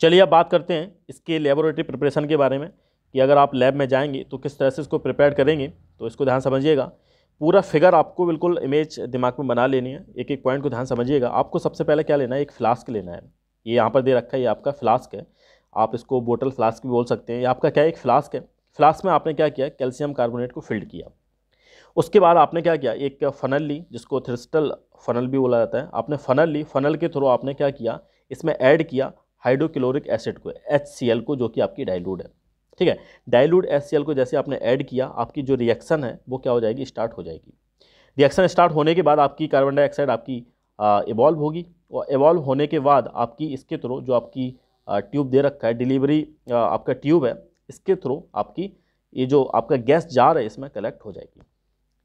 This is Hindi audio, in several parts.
चलिए अब बात करते हैं इसके लेबोरेटरी प्रिपरेशन के बारे में कि अगर आप लैब में जाएंगे तो किस तरह से इसको प्रिपेयर करेंगे तो इसको ध्यान समझिएगा पूरा फिगर आपको बिल्कुल इमेज दिमाग में बना लेनी है एक एक पॉइंट को ध्यान समझिएगा आपको सबसे पहले क्या लेना है एक फ्लास्क लेना है ये यहाँ पर दे रखा है ये आपका फ्लास्क है आप इसको बोटल फ्लास्क भी बोल सकते हैं ये आपका क्या है एक फ्लास्क है फ्लास्क में आपने क्या किया कैल्शियम कार्बोनेट को फिल्ड किया उसके बाद आपने क्या किया एक फनल ली जिसको थ्रिस्टल फनल भी बोला जाता है आपने फनल ली फनल के थ्रू आपने क्या किया इसमें ऐड किया हाइड्रोक्लोरिक एसिड को एच को जो कि आपकी डायलूड है ठीक है डायलूड एच को जैसे आपने ऐड किया आपकी जो रिएक्शन है वो क्या हो जाएगी स्टार्ट हो जाएगी रिएक्शन स्टार्ट होने के बाद आपकी कार्बन डाइऑक्साइड आपकी इवॉल्व होगी और इवॉल्व होने के बाद आपकी इसके थ्रू जो आपकी ट्यूब दे रखा है डिलीवरी आपका ट्यूब है इसके थ्रू आपकी ये जो आपका गैस जा रहा है इसमें कलेक्ट हो जाएगी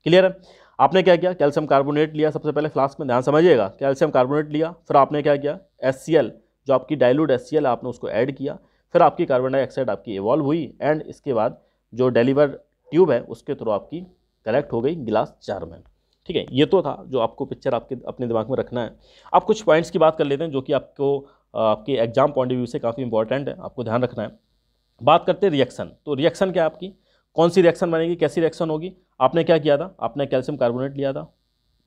क्लियर है आपने क्या किया कैल्शियम कार्बोनेट लिया सबसे पहले फ्लास्क में ध्यान समझिएगा कैल्शियम कार्बोनेट लिया फिर आपने क्या किया एस जो आपकी डायलूड एस आपने उसको ऐड किया फिर आपकी कार्बन डाइऑक्साइड आपकी इवॉल्व हुई एंड इसके बाद जो डेलीवर ट्यूब है उसके थ्रू आपकी कलेक्ट हो गई गिलास चार में ठीक है ये तो था जो आपको पिक्चर आपके अपने दिमाग में रखना है आप कुछ पॉइंट्स की बात कर लेते हैं जो कि आपको आपके एग्जाम पॉइंट ऑफ व्यू से काफ़ी इंपॉर्टेंट है आपको ध्यान रखना है बात करते हैं रिएक्शन तो रिएक्शन क्या आपकी कौन सी रिएक्शन बनेगी कैसी रिएक्शन होगी आपने क्या किया था आपने कैल्शियम कार्बोनेट लिया था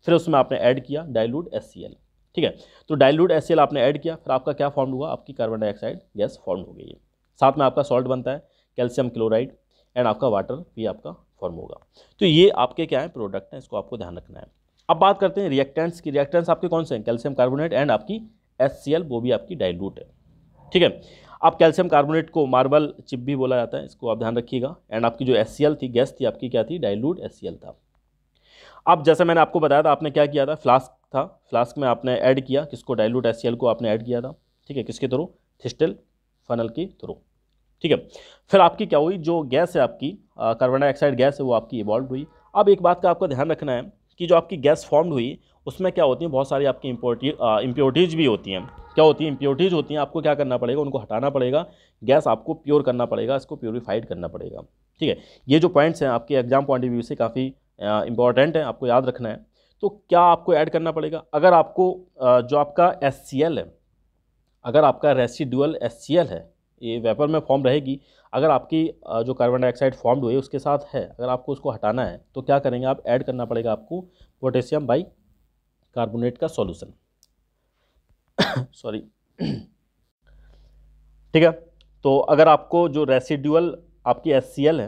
फिर उसमें आपने ऐड किया डायलूड एस ठीक है तो डायलूट एस आपने ऐड किया फिर आपका क्या फॉर्म हुआ आपकी कार्बन डाइऑक्साइड गैस फॉर्म हो गई है साथ में आपका सॉल्ट बनता है कैल्शियम क्लोराइड एंड आपका वाटर भी आपका फॉर्म होगा तो ये आपके क्या है प्रोडक्ट हैं इसको आपको ध्यान रखना है अब बात करते हैं रिएक्टेंट्स की रिएक्टेंट्स आपके कौन से हैं कैल्शियम कार्बोनेट एंड आपकी एस वो भी आपकी डाइल्यूट है ठीक है आप कैल्शियम कार्बोनेट को मार्बल चिप भी बोला जाता है इसको आप ध्यान रखिएगा एंड आपकी जो एस थी गैस थी आपकी क्या थी डायलूट एस था अब जैसे मैंने आपको बताया था आपने क्या किया था फ्लास्क था फ्लास्क में आपने ऐड किया किसको डाइल्यूट एस को आपने ऐड किया था ठीक है किसके थ्रू थिस्टल फनल के थ्रू ठीक है फिर आपकी क्या हुई जो गैस है आपकी कार्बन डाइऑक्साइड गैस है वो आपकी इवॉल्व हुई अब एक बात का आपको ध्यान रखना है कि जो आपकी गैस फॉर्म्ड हुई उसमें क्या होती है बहुत सारी आपकी इम्प्योरिटी इम्प्योरिटीज भी होती हैं क्या होती है इम्प्योरिटीज होती हैं आपको क्या करना पड़ेगा उनको हटाना पड़ेगा गैस आपको प्योर करना पड़ेगा इसको प्योरीफाइड करना पड़ेगा ठीक है ये जो पॉइंट्स हैं आपके एग्जाम पॉइंट ऑफ व्यू से काफ़ी इंपॉर्टेंट है आपको याद रखना है तो क्या आपको ऐड करना पड़ेगा अगर आपको जो आपका एस है अगर आपका रेसिडुअल एस है ये वेपर में फॉर्म रहेगी अगर आपकी जो कार्बन डाइऑक्साइड फॉर्म्ड हुई है उसके साथ है अगर आपको उसको हटाना है तो क्या करेंगे आप ऐड करना पड़ेगा आपको पोटेशियम बाई कार्बोनेट का सॉल्यूशन सॉरी ठीक है तो अगर आपको जो रेसिडुअल आपकी एस है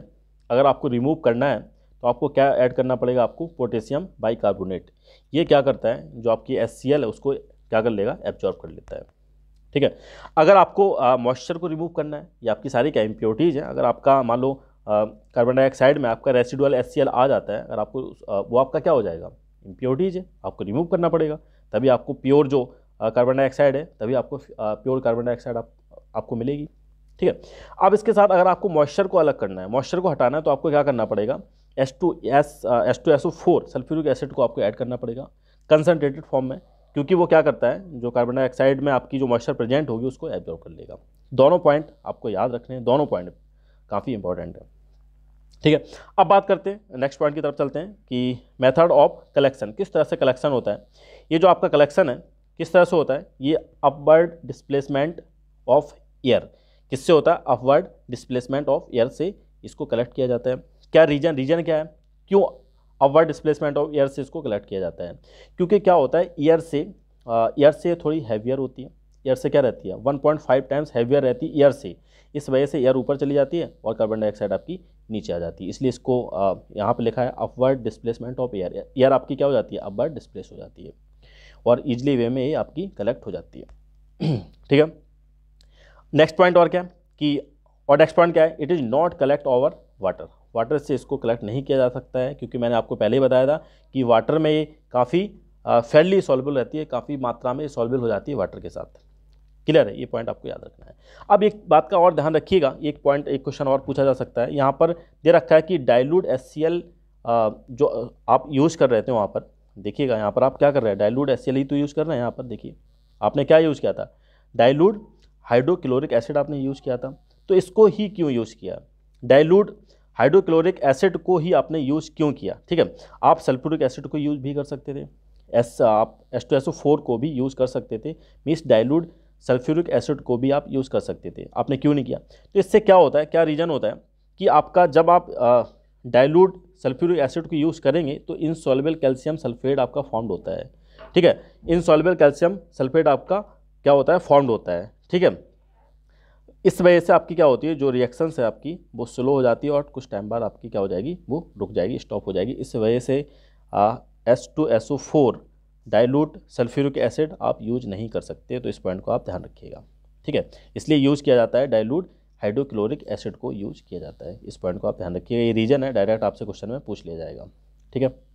अगर आपको रिमूव करना है तो आपको क्या ऐड करना पड़ेगा आपको पोटेशियम बाइकार्बोनेट ये क्या करता है जो आपकी एस है उसको क्या कर लेगा एब्जॉर्ब कर लेता है ठीक है अगर आपको मॉइस्चर को रिमूव करना है या आपकी सारी क्या इम्प्योरिटीज़ हैं अगर आपका मान लो कार्बन डाइऑक्साइड में आपका रेसिडुअल एस आ जाता है अगर आपको वो आपका क्या हो जाएगा इम्प्योरिटीज़ है आपको रिमूव करना पड़ेगा तभी आपको प्योर जो कार्बन डाइऑक्साइड है तभी आपको प्योर कार्बन डाइऑक्साइड आप, आपको मिलेगी ठीक है अब इसके साथ अगर आपको मॉइस्चर को अलग करना है मॉइस्चर को हटाना है तो आपको क्या करना पड़ेगा S two S S two S O four sulphuric acid को आपको ऐड करना पड़ेगा कंसनट्रेटेड फॉर्म में क्योंकि वो क्या करता है जो कार्बन डाइऑक्साइड में आपकी जो मॉइस्चर प्रेजेंट होगी उसको एब्जॉर्व कर लेगा दोनों पॉइंट आपको याद रखने हैं दोनों पॉइंट काफ़ी इंपॉर्टेंट है ठीक है अब बात करते हैं नेक्स्ट पॉइंट की तरफ चलते हैं कि मेथड ऑफ कलेक्शन किस तरह से कलेक्शन होता है ये जो आपका कलेक्शन है किस तरह से होता है ये अपवर्ड डिस्प्लेसमेंट ऑफ एयर किससे होता है अपवर्ड डिस्प्लेसमेंट ऑफ एयर से इसको कलेक्ट किया जाता है क्या रीजन रीजन क्या है क्यों अपवर्ड डिस्प्लेसमेंट ऑफ ईयर से इसको कलेक्ट किया जाता है क्योंकि क्या होता है ईयर से ईयर से थोड़ी हैवियर होती है ईयर से क्या रहती है 1.5 टाइम्स हैवियर रहती है ईयर से इस वजह से ईयर ऊपर चली जाती है और कार्बन डाइऑक्साइड आपकी नीचे आ जाती है इसलिए इसको यहाँ पर लिखा है upward displacement of air air आपकी क्या हो जाती है अपवर्ड डिस्प्लेस हो जाती है और ईजली वे में ये आपकी कलेक्ट हो जाती है ठीक है नेक्स्ट पॉइंट और क्या कि और नेक्स्ट पॉइंट क्या है it is not collect over water water से इसको कलेक्ट नहीं किया जा सकता है क्योंकि मैंने आपको पहले ही बताया था कि वाटर में ये काफ़ी फेडली सॉल्बल रहती है काफ़ी मात्रा में सॉल्बल हो जाती है वाटर के साथ क्लियर है ये पॉइंट आपको याद रखना है अब एक बात का और ध्यान रखिएगा एक पॉइंट एक क्वेश्चन और पूछा जा सकता है यहाँ पर दे रखा है कि डायलूड एस जो आप यूज़ कर रहे थे वहाँ पर देखिएगा यहाँ पर आप क्या कर रहे हैं डायलूड एस ही तो यूज़ कर रहे हैं यहाँ पर देखिए आपने क्या यूज़ किया था डायलूड हाइड्रोक्लोरिक एसिड आपने यूज़ किया था तो इसको ही क्यों यूज़ किया डायलूड हाइड्रोक्लोरिक एसिड को ही आपने यूज़ क्यों किया ठीक है आप सल्फ्यूरिक एसिड को यूज़ भी कर सकते थे एस आप S two S O four को भी यूज़ कर सकते थे मीन्स डाइल्यूट सल्फ्यूरिक एसिड को भी आप यूज़ कर सकते थे आपने क्यों नहीं किया तो इससे क्या होता है क्या रीज़न होता है कि आपका जब आप डाइल्यूट सल्फ्यूरिक एसिड को यूज़ करेंगे तो इनसॉल्बल कैल्शियम सल्फेट आपका फॉर्म्ड होता है ठीक है इनसॉल्बल कैल्शियम सल्फेट आपका क्या होता है फॉर्म्ड होता है ठीक है इस वजह से आपकी क्या होती है जो रिएक्शंस है आपकी वो स्लो हो जाती है और कुछ टाइम बाद आपकी क्या हो जाएगी वो रुक जाएगी स्टॉप हो जाएगी इस वजह से S two S O four dilute sulphuric acid आप यूज नहीं कर सकते तो इस पॉइंट को आप ध्यान रखिएगा ठीक है इसलिए यूज़ किया जाता है डायलूट हाइड्रोक्लोरिक एसिड को यूज किया जाता है इस पॉइंट को आप ध्यान रखिएगा ये रीजन है डायरेक्ट आपसे क्वेश्चन में पूछ लिया जाएगा ठीक है